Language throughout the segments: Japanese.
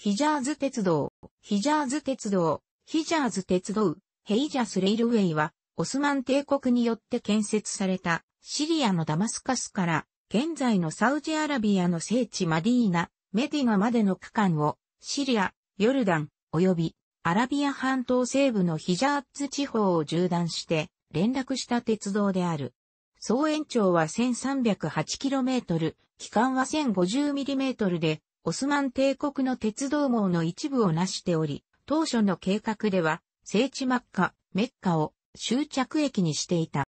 ヒジャーズ鉄道、ヒジャーズ鉄道、ヒジャーズ鉄道、ヘイジャスレイルウェイは、オスマン帝国によって建設された、シリアのダマスカスから、現在のサウジアラビアの聖地マディーナ、メディナまでの区間を、シリア、ヨルダン、及び、アラビア半島西部のヒジャーズ地方を縦断して、連絡した鉄道である。総延長は 1308km、期間は 1050mm で、オスマン帝国の鉄道網の一部を成しており、当初の計画では、聖地マッカ、メッカを終着駅にしていた。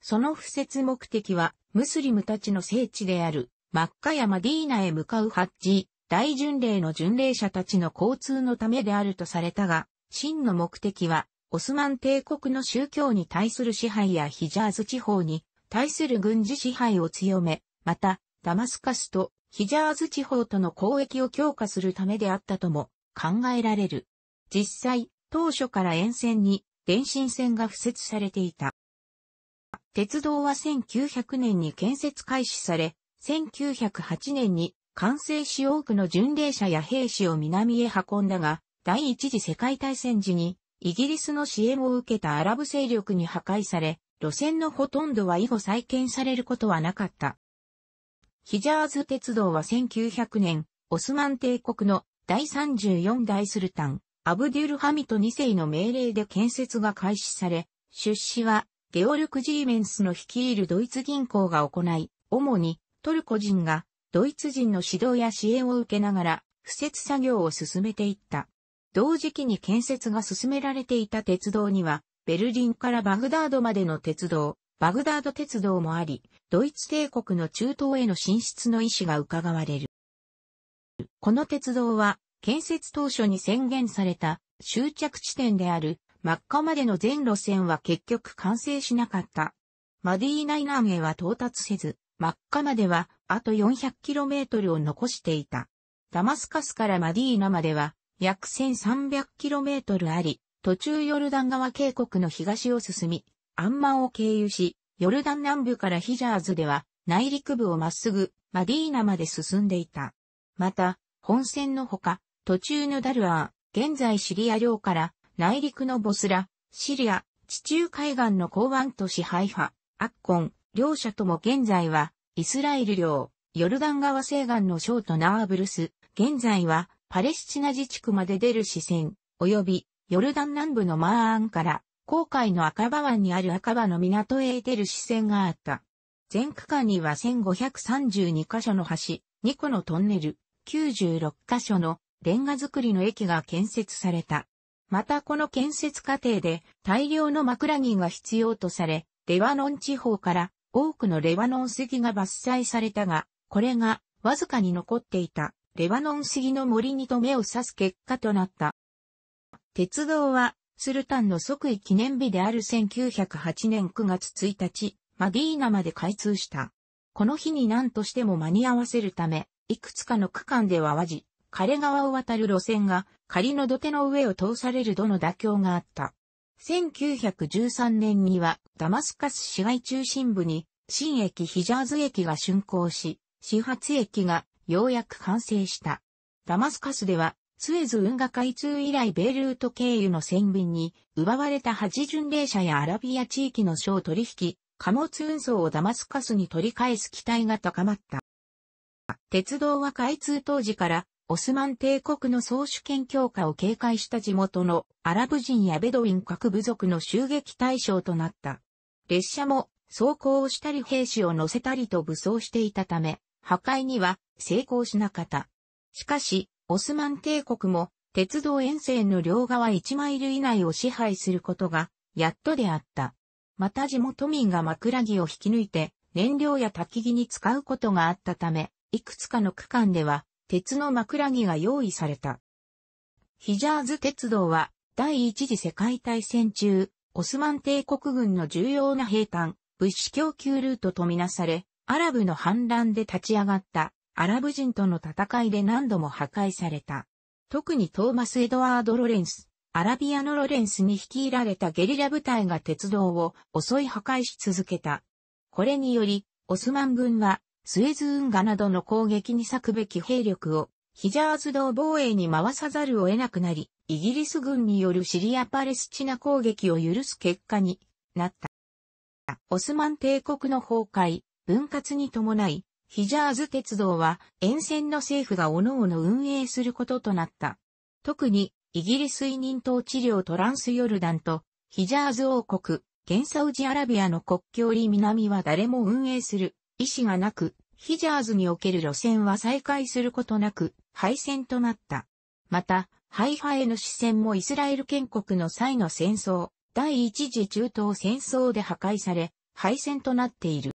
その敷設目的は、ムスリムたちの聖地である、マッカやマディーナへ向かうハッジ、大巡礼の巡礼者たちの交通のためであるとされたが、真の目的は、オスマン帝国の宗教に対する支配やヒジャーズ地方に対する軍事支配を強め、また、ダマスカスとヒジャーズ地方との交易を強化するためであったとも考えられる。実際、当初から沿線に電信線が付設されていた。鉄道は1900年に建設開始され、1908年に完成し多くの巡礼者や兵士を南へ運んだが、第一次世界大戦時にイギリスの支援を受けたアラブ勢力に破壊され、路線のほとんどは以後再建されることはなかった。ヒジャーズ鉄道は1900年、オスマン帝国の第34代スルタン、アブデュルハミト2世の命令で建設が開始され、出資はゲオルク・ジーメンスの率いるドイツ銀行が行い、主にトルコ人がドイツ人の指導や支援を受けながら、敷設作業を進めていった。同時期に建設が進められていた鉄道には、ベルリンからバグダードまでの鉄道、バグダード鉄道もあり、ドイツ帝国の中東への進出の意思が伺われる。この鉄道は、建設当初に宣言された終着地点であるマッカまでの全路線は結局完成しなかった。マディーナイナーへは到達せず、マッカまではあと 400km を残していた。ダマスカスからマディーナまでは約 1300km あり、途中ヨルダン川渓谷の東を進み、アンマンを経由し、ヨルダン南部からヒジャーズでは、内陸部をまっすぐ、マディーナまで進んでいた。また、本線のほか、途中のダルアー、現在シリア領から内陸のボスラ、シリア、地中海岸の港湾都市ハイファ、アッコン、両者とも現在は、イスラエル領、ヨルダン川西岸のショートナーブルス、現在は、パレスチナ自治区まで出る視線、及び、ヨルダン南部のマーアンから、航海の赤羽湾にある赤羽の港へ出る支線があった。全区間には1532カ所の橋、2個のトンネル、96カ所のレンガ造りの駅が建設された。またこの建設過程で大量の枕木が必要とされ、レバノン地方から多くのレバノン杉が伐採されたが、これがわずかに残っていたレバノン杉の森にと目を刺す結果となった。鉄道はスルタンの即位記念日である1908年9月1日、マディーナまで開通した。この日に何としても間に合わせるため、いくつかの区間では和じ、枯川を渡る路線が仮の土手の上を通されるどの妥協があった。1913年にはダマスカス市街中心部に新駅ヒジャーズ駅が竣工し、始発駅がようやく完成した。ダマスカスではスエズ運河開通以来ベイルート経由の船便に、奪われた八巡礼者やアラビア地域の商取引、貨物運送をダマスカスに取り返す期待が高まった。鉄道は開通当時から、オスマン帝国の総主権強化を警戒した地元のアラブ人やベドウィン各部族の襲撃対象となった。列車も走行をしたり兵士を乗せたりと武装していたため、破壊には成功しなかった。しかし、オスマン帝国も鉄道沿線の両側1マイル以内を支配することがやっとであった。また地元民が枕木を引き抜いて燃料や焚き木に使うことがあったため、いくつかの区間では鉄の枕木が用意された。ヒジャーズ鉄道は第一次世界大戦中、オスマン帝国軍の重要な兵艦、物資供給ルートとみなされ、アラブの反乱で立ち上がったアラブ人との戦いで何度も破壊された。特にトーマス・エドワード・ロレンス、アラビアのロレンスに率いられたゲリラ部隊が鉄道を襲い破壊し続けた。これにより、オスマン軍は、スエズ運河などの攻撃に割くべき兵力を、ヒジャーズ道防衛に回さざるを得なくなり、イギリス軍によるシリア・パレスチナ攻撃を許す結果になった。オスマン帝国の崩壊、分割に伴い、ヒジャーズ鉄道は沿線の政府が各々運営することとなった。特にイギリス委任統治領トランスヨルダンとヒジャーズ王国、現サウジアラビアの国境に南は誰も運営する意思がなく、ヒジャーズにおける路線は再開することなく廃線となった。また、ハイァへの視線もイスラエル建国の際の戦争、第一次中東戦争で破壊され、廃線となっている。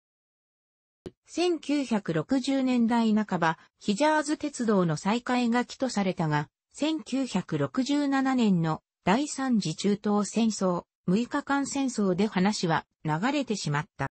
1960年代半ば、ヒジャーズ鉄道の再開が起とされたが、1967年の第三次中東戦争、6日間戦争で話は流れてしまった。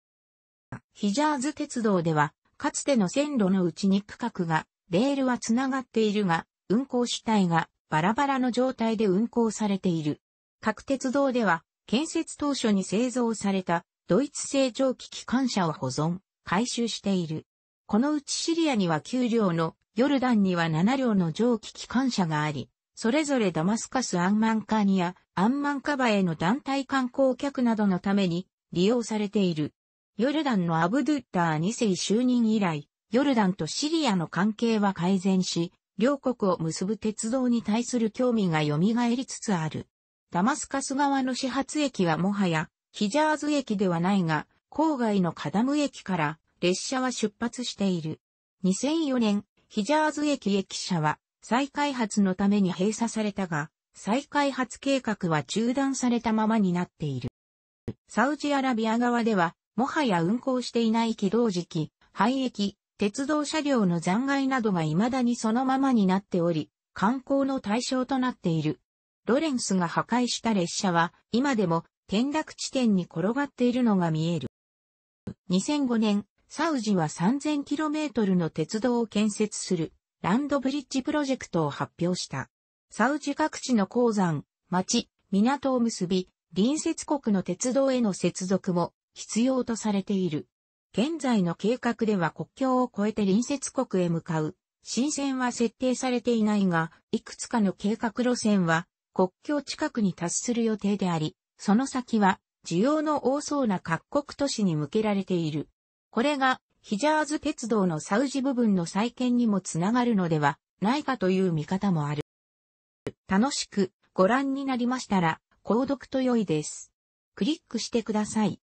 ヒジャーズ鉄道では、かつての線路のうちに区画が、レールは繋がっているが、運行主体がバラバラの状態で運行されている。各鉄道では、建設当初に製造されたドイツ製蒸気機関車を保存。回収している。このうちシリアには9両の、ヨルダンには7両の蒸気機関車があり、それぞれダマスカスアンマンカーニア、アンマンカバへの団体観光客などのために利用されている。ヨルダンのアブドゥッター2世就任以来、ヨルダンとシリアの関係は改善し、両国を結ぶ鉄道に対する興味が蘇りつつある。ダマスカス側の始発駅はもはや、ヒジャーズ駅ではないが、郊外のカダム駅から列車は出発している。2004年、ヒジャーズ駅駅舎は再開発のために閉鎖されたが、再開発計画は中断されたままになっている。サウジアラビア側では、もはや運行していない起動時期、廃駅、鉄道車両の残骸などが未だにそのままになっており、観光の対象となっている。ロレンスが破壊した列車は、今でも転落地点に転がっているのが見える。2005年、サウジは 3000km の鉄道を建設するランドブリッジプロジェクトを発表した。サウジ各地の鉱山、町、港を結び、隣接国の鉄道への接続も必要とされている。現在の計画では国境を越えて隣接国へ向かう。新線は設定されていないが、いくつかの計画路線は国境近くに達する予定であり、その先は需要の多そうな各国都市に向けられている。これがヒジャーズ鉄道のサウジ部分の再建にもつながるのではないかという見方もある。楽しくご覧になりましたら、購読と良いです。クリックしてください。